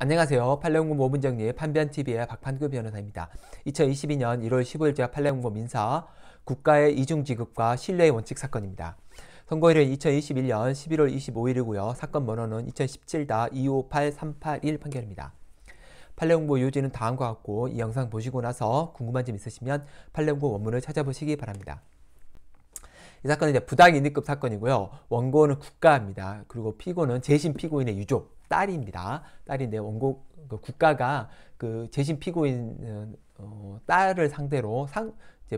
안녕하세요. 판례연구 오분정리 판변TV의 박판규 변호사입니다. 2022년 1월 15일자 판례연구 민사 국가의 이중지급과 신뢰의 원칙 사건입니다. 선고일은 2021년 11월 25일이고요. 사건 번호는 2017-258-381 판결입니다. 판례공부 요지는 다음과 같고 이 영상 보시고 나서 궁금한 점 있으시면 판례공부 원문을 찾아보시기 바랍니다. 이 사건은 부당이익급 사건이고요. 원고는 국가입니다. 그리고 피고는 재심 피고인의 유족. 딸입니다. 딸인데 원고 그 국가가 그 재심 피고인 어, 딸을 상대로 상,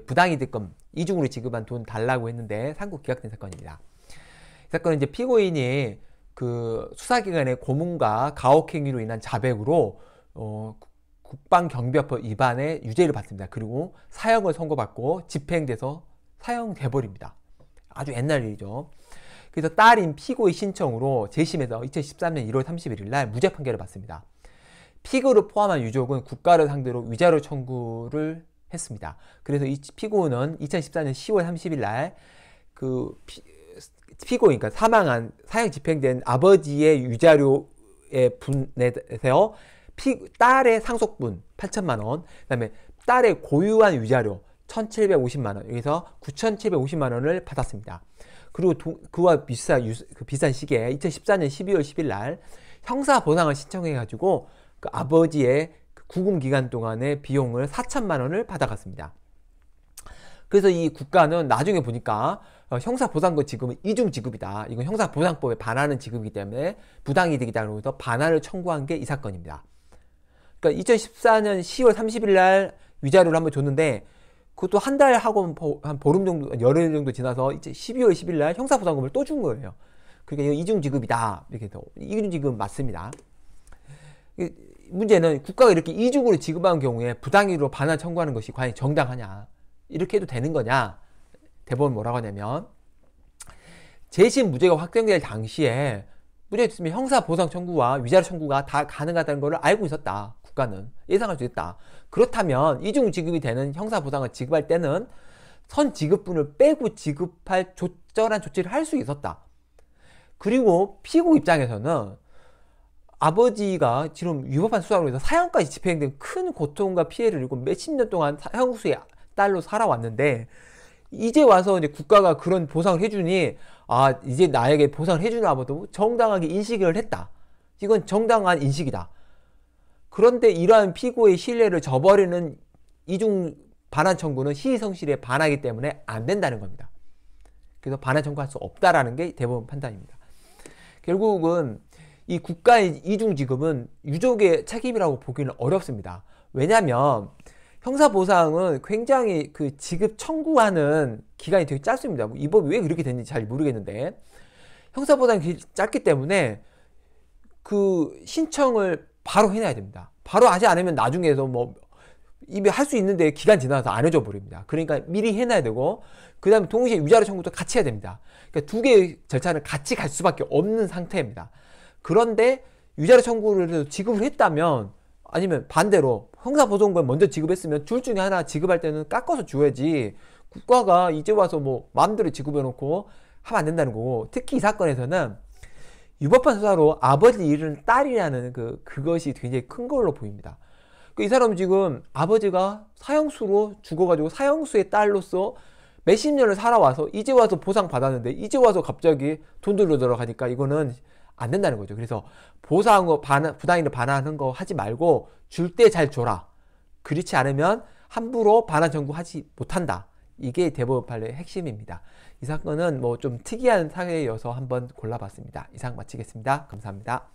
부당이득금 이중으로 지급한 돈 달라고 했는데 상국 기각된 사건입니다. 이 사건은 이제 피고인이 그 수사기관의 고문과 가혹행위로 인한 자백으로 어, 국방경비법 위반의 유죄를 받습니다. 그리고 사형을 선고받고 집행돼서 사형돼 버립니다. 아주 옛날 일이죠. 그래서 딸인 피고의 신청으로 재심해서 2013년 1월 31일 날 무죄 판결을 받습니다. 피고를 포함한 유족은 국가를 상대로 위자료 청구를 했습니다. 그래서 이 피고는 2014년 10월 30일 날 그 피고, 그러니까 사망한 사형 집행된 아버지의 유자료에 분내세 피, 딸의 상속분 8천만 원, 그다음에 딸의 고유한 유자료 1,750만 원, 여기서 9,750만 원을 받았습니다. 그리고 도, 그와 비슷한, 유사, 그 비슷한 시기에 2014년 12월 10일 날 형사 보상을 신청해 가지고 그 아버지의 그 구금 기간 동안의 비용을 4천만 원을 받아갔습니다. 그래서 이 국가는 나중에 보니까 어, 형사보상금 지급은 이중지급이다. 이건 형사보상법에 반하는 지급이기 때문에 부당이득이다. 그러면서 반환을 청구한 게 이 사건입니다. 그러니까 2014년 10월 30일 날 위자료를 한번 줬는데 그것도 한 달 하고 한 보름 정도, 열흘 정도 지나서 이제 12월 10일 날형사부상금을또 준 거예요. 그러니까 이중지급이다 이렇게 해 이중지급 맞습니다. 문제는 국가가 이렇게 이중으로 지급한 경우에 부당이로 반환 청구하는 것이 과연 정당하냐. 이렇게 해도 되는 거냐. 대법원 뭐라고 하냐면, 재심 무죄가 확정될 당시에 무죄였으면 형사보상 청구와 위자료 청구가 다 가능하다는 것을 알고 있었다. 국가는 예상할 수 있다. 그렇다면 이중 지급이 되는 형사 보상을 지급할 때는 선 지급분을 빼고 지급할 조절한 조치를 할 수 있었다. 그리고 피고 입장에서는 아버지가 지금 위법한 수사로 인해서 사형까지 집행된 큰 고통과 피해를 입고 몇십 년 동안 형수의 딸로 살아왔는데 이제 와서 이제 국가가 그런 보상을 해주니 아 이제 나에게 보상을 해주나 보다 정당하게 인식을 했다. 이건 정당한 인식이다. 그런데 이러한 피고의 신뢰를 저버리는 이중 반환 청구는 시의성실에 반하기 때문에 안 된다는 겁니다. 그래서 반환 청구할 수 없다라는 게 대법원 판단입니다. 결국은 이 국가의 이중지급은 유족의 책임이라고 보기는 어렵습니다. 왜냐하면 형사보상은 굉장히 그 지급 청구하는 기간이 되게 짧습니다. 이 법이 왜 그렇게 됐는지 잘 모르겠는데 형사보상 짧기 때문에 그 신청을 바로 해놔야 됩니다. 바로 하지 않으면 나중에서 뭐 이미 할 수 있는데 기간 지나서 안 해줘 버립니다. 그러니까 미리 해놔야 되고 그 다음에 동시에 위자료 청구도 같이 해야 됩니다. 그러니까 두 개의 절차는 같이 갈 수밖에 없는 상태입니다. 그런데 위자료 청구를 지급을 했다면 아니면 반대로 형사보조금을 먼저 지급했으면 둘 중에 하나 지급할 때는 깎아서 줘야지 국가가 이제 와서 뭐 마음대로 지급해놓고 하면 안 된다는 거고 특히 이 사건에서는 유법한 수사로 아버지 잃은 딸이라는 그, 그것이 굉장히 큰 걸로 보입니다. 그 이 사람 지금 아버지가 사형수로 죽어가지고 사형수의 딸로서 몇십 년을 살아와서 이제 와서 보상 받았는데 이제 와서 갑자기 돈 돌려들어 가니까 이거는 안 된다는 거죠. 그래서 보상 부당이를 반환하는 거 하지 말고 줄 때 잘 줘라. 그렇지 않으면 함부로 반환 청구하지 못한다. 이게 대법원 판례의 핵심입니다. 이 사건은 뭐 좀 특이한 사례여서 한번 골라봤습니다. 이상 마치겠습니다. 감사합니다.